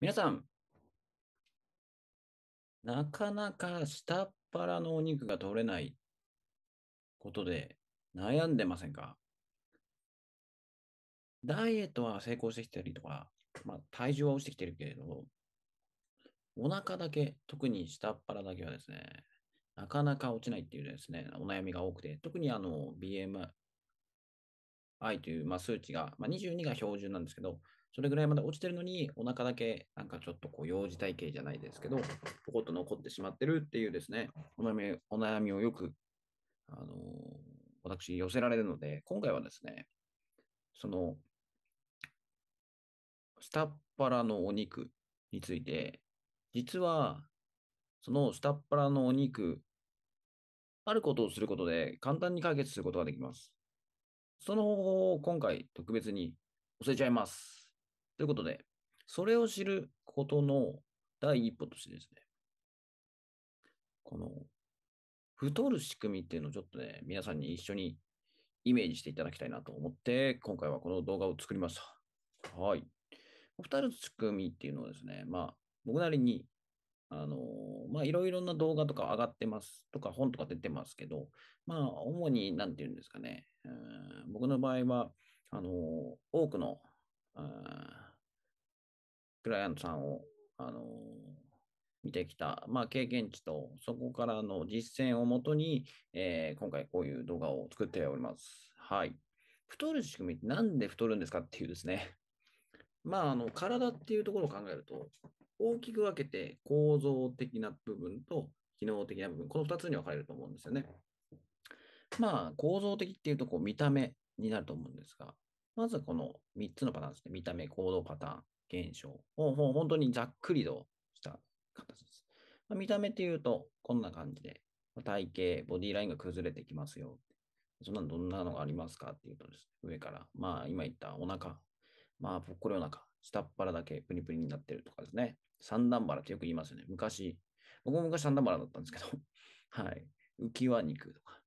皆さん、なかなか下っ腹のお肉が取れないことで悩んでませんかダイエットは成功してきたりとか、まあ、体重は落ちてきてるけれど、お腹だけ、特に下っ腹だけはですね、なかなか落ちないっていうですね、お悩みが多くて、特にあの BMI という、まあ、数値が、まあ、22が標準なんですけど、それぐらいまで落ちてるのに、お腹だけなんかちょっとこう幼児体型じゃないですけど、ポコッと残ってしまってるっていうですね、お悩みお悩みをよく、あのー、私寄せられるので、今回はですね、その、下っ腹のお肉について、実は、その下っ腹のお肉、あることをすることで簡単に解決することができます。その方法を今回特別に教えちゃいます。ということで、それを知ることの第一歩としてですね、この、太る仕組みっていうのをちょっとね、皆さんに一緒にイメージしていただきたいなと思って、今回はこの動画を作りました。はい。太る仕組みっていうのはですね、まあ、僕なりに、あのまあ、いろいろな動画とか上がってますとか、本とか出てますけど、まあ、主に、何て言うんですかね、うん僕の場合は、あの多くの、クライアントさんを、あの見てきた、まあ、経験値と、そこからの実践をもとに、えー、今回こういう動画を作っております。はい。太る仕組みってなんで太るんですかっていうですね。まあ、あの、体っていうところを考えると、大きく分けて構造的な部分と機能的な部分、この2つに分かれると思うんですよね。まあ、構造的っていうと、こう、見た目になると思うんですが、まずこの3つのパターンですね。見た目、行動パターン、現象をもう本当にざっくりとした形です。まあ、見た目っていうと、こんな感じで、体型、ボディラインが崩れてきますよ。そんなのどんなのがありますかっていうとです、ね、上から、まあ今言ったお腹、まあぽっこりお腹、下っ腹だけプニプニになってるとかですね。三段腹ってよく言いますよね。昔、僕も昔三段腹だったんですけど、はい。浮き輪肉とか、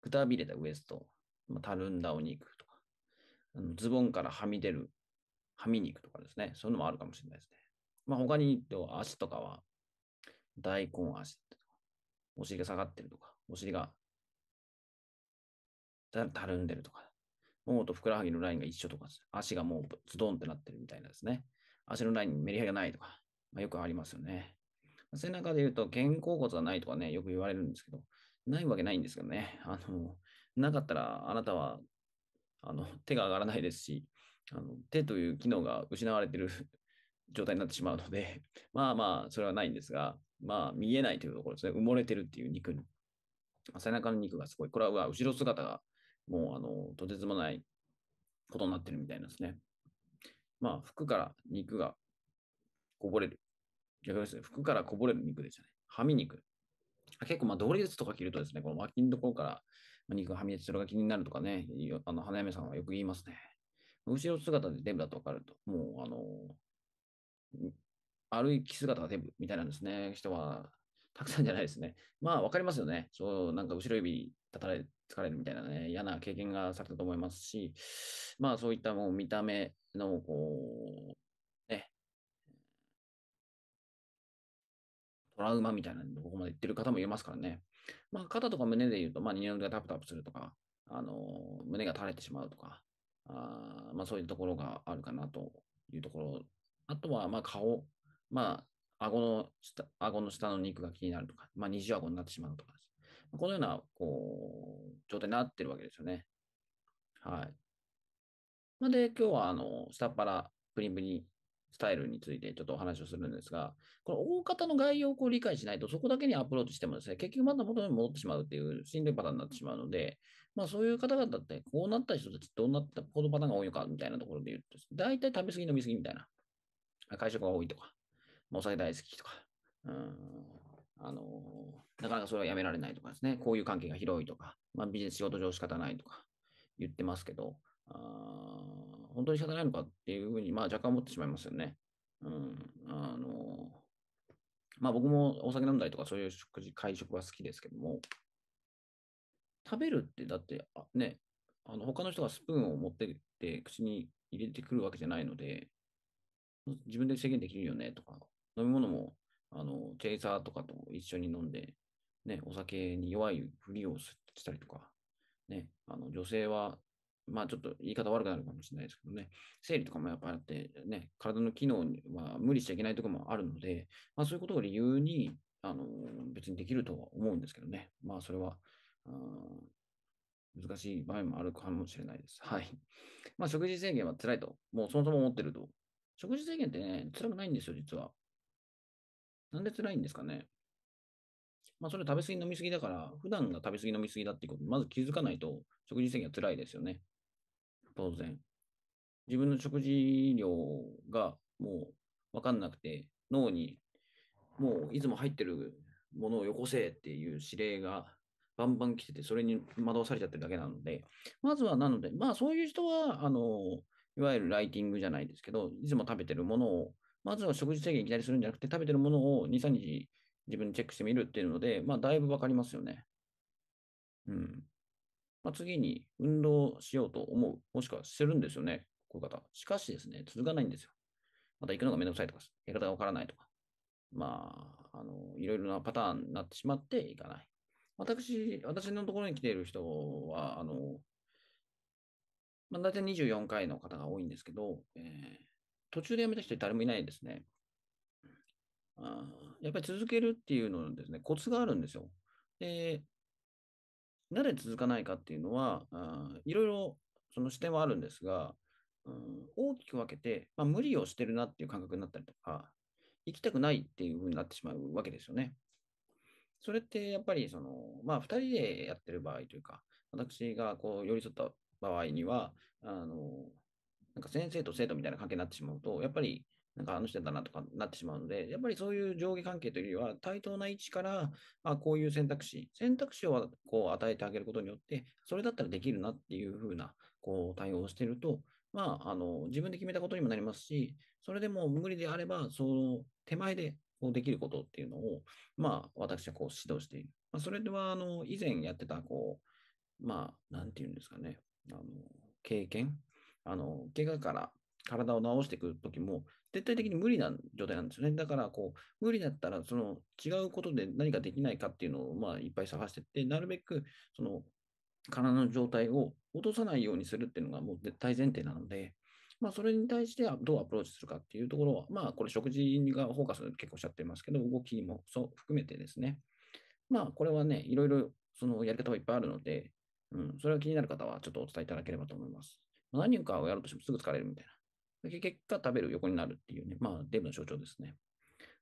くたびれたウエスト、まあ、たるんだお肉とか、ズボンからはみ出るはみ肉とかですね、そういうのもあるかもしれないですね。まあ、他に言って足とかは、大根足とか、お尻が下がってるとか、お尻がたるんでるとか、ももとふくらはぎのラインが一緒とか、足がもうズドンってなってるみたいなですね。足のラインにメリハリがないとか、まあ、よくありますよね。背中で言うと肩甲骨がないとかね、よく言われるんですけど、ないわけないんですけどね。あの、なかったらあなたは、あの、手が上がらないですし、あの手という機能が失われている 状態になってしまうので、まあまあ、それはないんですが、まあ、見えないというところですね。埋もれてるっていう肉に。背中の肉がすごい。これは後ろ姿がもう、あの、とてつもないことになってるみたいなんですね。まあ、服から肉がこぼれる。逆ですね。服からこぼれる肉ですよね。はみ肉。結構、まあ、同列とか着るとですね、この脇のところから肉がはみ出て、それが気になるとかね、あの、花嫁さんはよく言いますね。後ろ姿で全部だとわかると。もう、あの、歩き姿が全部みたいなんですね。人は、たくさんじゃないですね。まあ、わかりますよね。そう、なんか後ろ指立たれ、疲れるみたいなね、嫌な経験がされたと思いますし、まあ、そういったもう見た目の、こう、ね、トラウマみたいなとこまで行ってる方もいますからね。まあ、肩とか胸で言うと、まあ、二の腕がタプタプするとか、あの、胸が垂れてしまうとか、あまあ、そういうところがあるかなというところ。あとは、まあ、顔、まあ、顎の下、顎の下の肉が気になるとか、まあ、二重顎になってしまうとかこのような、こう、状態になってるわけですよね。はい。まあ、で、今日は、あの、下っ腹、プリンプリンスタイルについてちょっとお話をするんですが、この大方の概要をこう理解しないと、そこだけにアプローチしてもですね、結局まだ元に戻ってしまうっていうしんどいパターンになってしまうので、まあそういう方々って、こうなった人たちどうなった、このパターンが多いのかみたいなところで言うと、大体食べ過ぎ飲み過ぎみたいな。会食が多いとか、お酒大好きとか、あの、なかなかそれはやめられないとかですね、こういう関係が広いとか、まあ、ビジネス仕事上仕方ないとか言ってますけど、あ本当に仕方ないのかっていうふうに、まあ、若干思ってしまいますよね。うん、あの、まあ僕もお酒飲んだりとかそういう食事、会食は好きですけども、食べるってだってあね、あの他の人がスプーンを持ってって口に入れてくるわけじゃないので、自分で制限できるよねとか、飲み物もあのテイサーとかと一緒に飲んで、ね、お酒に弱いふりをしたりとか、ね、あの女性は、まあちょっと言い方悪くなるかもしれないですけどね、生理とかもやっぱりあって、ね、体の機能には無理しちゃいけないところもあるので、まあ、そういうことを理由にあの別にできるとは思うんですけどね、まあそれは難しい場合もあるかもしれないです。はい。まあ、食事制限は辛いと。もうそもそも思ってると。食事制限ってね、辛くないんですよ、実は。なんで辛いんですかね。まあ、それ食べ過ぎ飲み過ぎだから、普段が食べ過ぎ飲み過ぎだっていうことに、まず気づかないと、食事制限は辛いですよね。当然。自分の食事量がもう分かんなくて、脳にもういつも入ってるものをよこせっていう指令がバンバン来てて、それに惑わされちゃってるだけなので、まずはなので、まあそういう人は、あの、いわゆるライティングじゃないですけど、いつも食べてるものを、まずは食事制限いきなりするんじゃなくて、食べてるものを2、3日自分でチェックしてみるっていうので、まあだいぶわかりますよね。うん。まあ、次に運動しようと思う、もしくはするんですよね、こういう方。しかしですね、続かないんですよ。また行くのがめんどくさいとか、やり方がわからないとか、まあ、あの、いろいろなパターンになってしまっていかない。私、私のところに来ている人は、あの、まあ、大体24回の方が多いんですけど、えー、途中で辞めた人誰もいないですね。あやっぱり続けるっていうののですね、コツがあるんですよ。で、なぜ続かないかっていうのは、あいろいろその視点はあるんですが、うん、大きく分けて、まあ、無理をしてるなっていう感覚になったりとか、行きたくないっていうふうになってしまうわけですよね。それってやっぱりその、まあ、2人でやってる場合というか、私がこう寄り添った場合には、あのなんか先生と生徒みたいな関係になってしまうと、やっぱりなんかあの人だなとかなってしまうので、やっぱりそういう上下関係というよりは、対等な位置から、あこういう選択肢、選択肢をこう与えてあげることによって、それだったらできるなっていうふうなこう対応をしてると、まあ、あの自分で決めたことにもなりますし、それでも無理であれば、その手前でできることっていうのを、まあ、私はこう指導している。まあ、それでは、あの、以前やってた、こう、まあ、なんていうんですかね、あの、経験、あの、怪我から体を治していくときも、絶対的に無理な状態なんですよね。だから、こう、無理だったら、その、違うことで何かできないかっていうのを、まあ、いっぱい探してって、なるべく、その、体の状態を落とさないようにするっていうのがもう大前提なので、まあ、それに対してどうアプローチするかっていうところは、まあ、これ食事がフォーカス結構しちゃってますけど、動きもそう含めてですね、まあ、これはね、いろいろそのやり方はいっぱいあるので、うん、それが気になる方はちょっとお伝えいただければと思います。何かをやろうとしてもすぐ疲れるみたいな。結果、食べる横になるっていうね、まあ、デブの象徴ですね。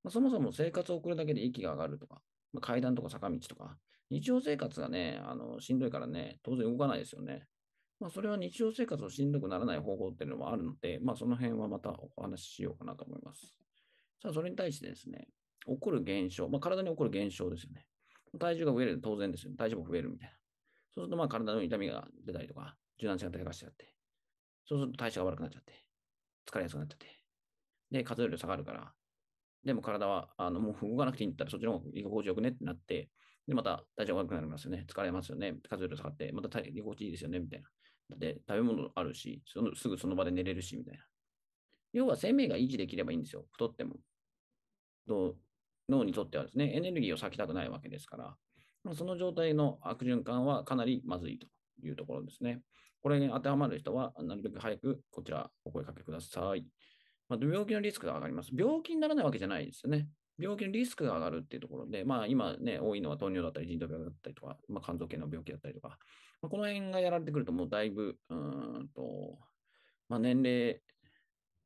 まあ、そもそも生活を送るだけで息が上がるとか、まあ、階段とか坂道とか、日常生活がね、あのしんどいからね、当然動かないですよね。まあ、それは日常生活をしんどくならない方法っていうのもあるので、まあ、その辺はまたお話ししようかなと思います。さあ、それに対してですね、起こる現象、まあ、体に起こる現象ですよね。体重が増える当然ですよね。体重も増えるみたいな。そうすると、まあ、体の痛みが出たりとか、柔軟性が低下しちゃって、そうすると代謝が悪くなっちゃって、疲れやすくなっちゃって、で、活動量下がるから、でも体は、あの、もう動かなくていいんだったら、そっちの方が居心地よくねってなって、で、また体調が悪くなりますよね。疲れますよね。活動量下がって、また居心地いいですよね、みたいな。で食べ物あるし、そのすぐその場で寝れるしみたいな。要は生命が維持できればいいんですよ、太っても。脳にとってはですね、エネルギーを割きたくないわけですから、その状態の悪循環はかなりまずいというところですね。これに当てはまる人は、なるべく早くこちらお声かけください。まあ、病気のリスクが上がります。病気にならないわけじゃないですよね。病気のリスクが上がるっていうところで、まあ今ね、多いのは糖尿だったり、腎臓病だったりとか、まあ、肝臓系の病気だったりとか、この辺がやられてくるともうだいぶ、うんと、まあ、年齢、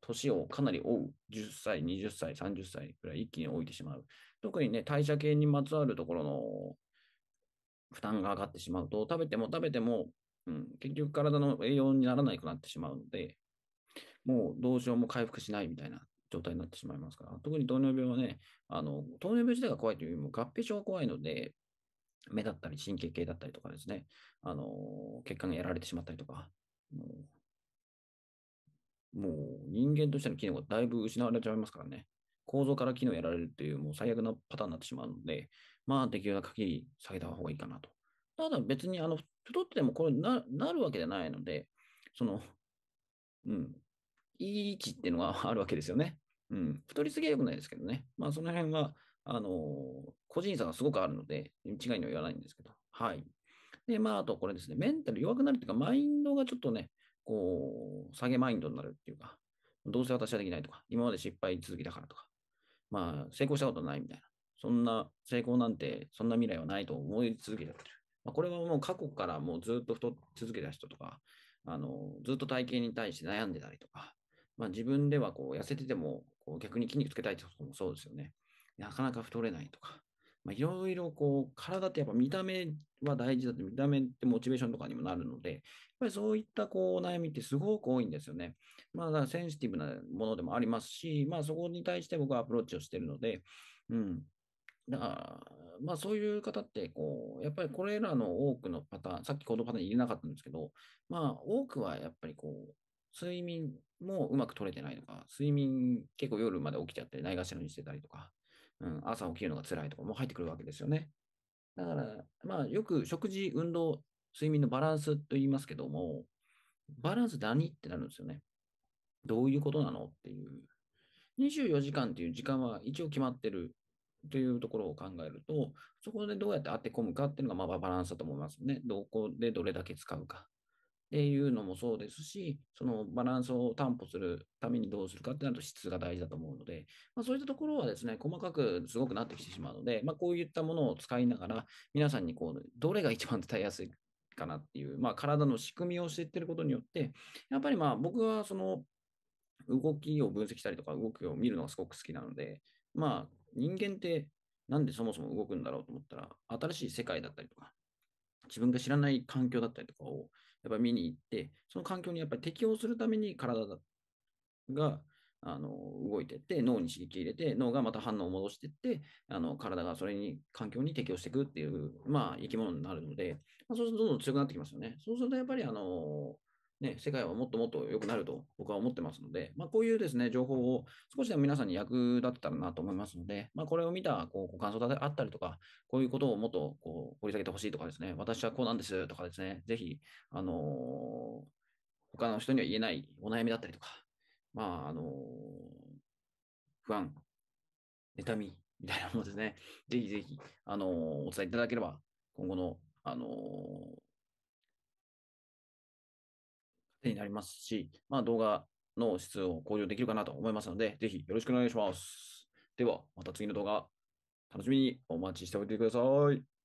年をかなり追う、10歳、20歳、30歳くらい一気に置いてしまう。特にね、代謝系にまつわるところの負担が上がってしまうと、食べても食べても、うん、結局体の栄養にならないくなってしまうので、もうどうしようも回復しないみたいな状態になってしまいますから、特に糖尿病はね、あの糖尿病自体が怖いというよりも合併症が怖いので、目だったり神経系だったりとかですね、あの血管がやられてしまったりとか、もうもう人間としての機能がだいぶ失われちゃいますからね、構造から機能やられるっていうもう最悪なパターンになってしまうので、まあできる限り下げた方がいいかなと。ただ別にあの太っててもこれななるわけじゃないので、その、うん、いい位置っていうのが あるわけですよね。うん、太りすぎは良くないですけどね。まあその辺はあの、個人差がすごくあるので、違いには言わないんですけど。はい。で、まあ、あとこれですね、メンタル弱くなるっていうか、マインドがちょっとね、こう、下げマインドになるっていうか、どうせ私はできないとか、今まで失敗続きだからとか、まあ、成功したことないみたいな。そんな成功なんて、そんな未来はないと思い続けちゃってる。まあ、これはもう過去からもうずっと太っ続けた人とか、あの、ずっと体型に対して悩んでたりとか、まあ自分ではこう痩せてても、こう逆に筋肉つけたいってこともそうですよね。なかなか太れないとか、まいろいろこう、体ってやっぱ見た目は大事だって、見た目ってモチベーションとかにもなるので、やっぱりそういったこう、悩みってすごく多いんですよね。まあ、だセンシティブなものでもありますし、まあ、そこに対して僕はアプローチをしてるので、うん。だから、まあそういう方って、こう、やっぱりこれらの多くのパターン、さっきこのパターン入れなかったんですけど、まあ多くはやっぱりこう、睡眠もうまく取れてないとか、睡眠結構夜まで起きちゃってないがしろにしてたりとか、うん、朝起きるのが辛いとかも入ってくるわけですよね。だから、まあ、よく食事、運動、睡眠のバランスと言いますけども、バランス何ってなるんですよね。どういうことなのっていう。24時間っていう時間は一応決まってるというところを考えると、そこでどうやって当て込むかっていうのが、まあ、バランスだと思いますね。どこでどれだけ使うか。っていうのもそうですし、そのバランスを担保するためにどうするかってなると質が大事だと思うので、まあ、そういったところはですね、細かくすごくなってきてしまうので、まあ、こういったものを使いながら、皆さんにこう、どれが一番伝えやすいかなっていう、まあ、体の仕組みを知っていることによって、やっぱりまあ僕はその動きを分析したりとか、動きを見るのがすごく好きなので、まあ人間ってなんでそもそも動くんだろうと思ったら、新しい世界だったりとか、自分が知らない環境だったりとかをやっぱ見に行って、その環境にやっぱり適応するために体があの動いていって、脳に刺激入れて、脳がまた反応を戻していって、あの体がそれに環境に適応していくっていう、まあ、生き物になるので、まあ、そうするとどんどん強くなってきますよね。そうするとやっぱりあのね、世界はもっともっと良くなると僕は思ってますので、まあ、こういうですね、情報を少しでも皆さんに役立てたらなと思いますので、まあ、これを見たこうご感想であったりとか、こういうことをもっとこう掘り下げてほしいとかですね、私はこうなんですとかですね、ぜひ、あのー、他の人には言えないお悩みだったりとか、まあ、あのー、不安、妬みみたいなものですね、ぜひぜひ、あのー、お伝えいただければ、今後の、あの手になりますし、まあ、動画の質を向上できるかなと思いますので、ぜひよろしくお願いします。では、また次の動画、楽しみにお待ちしておいてください。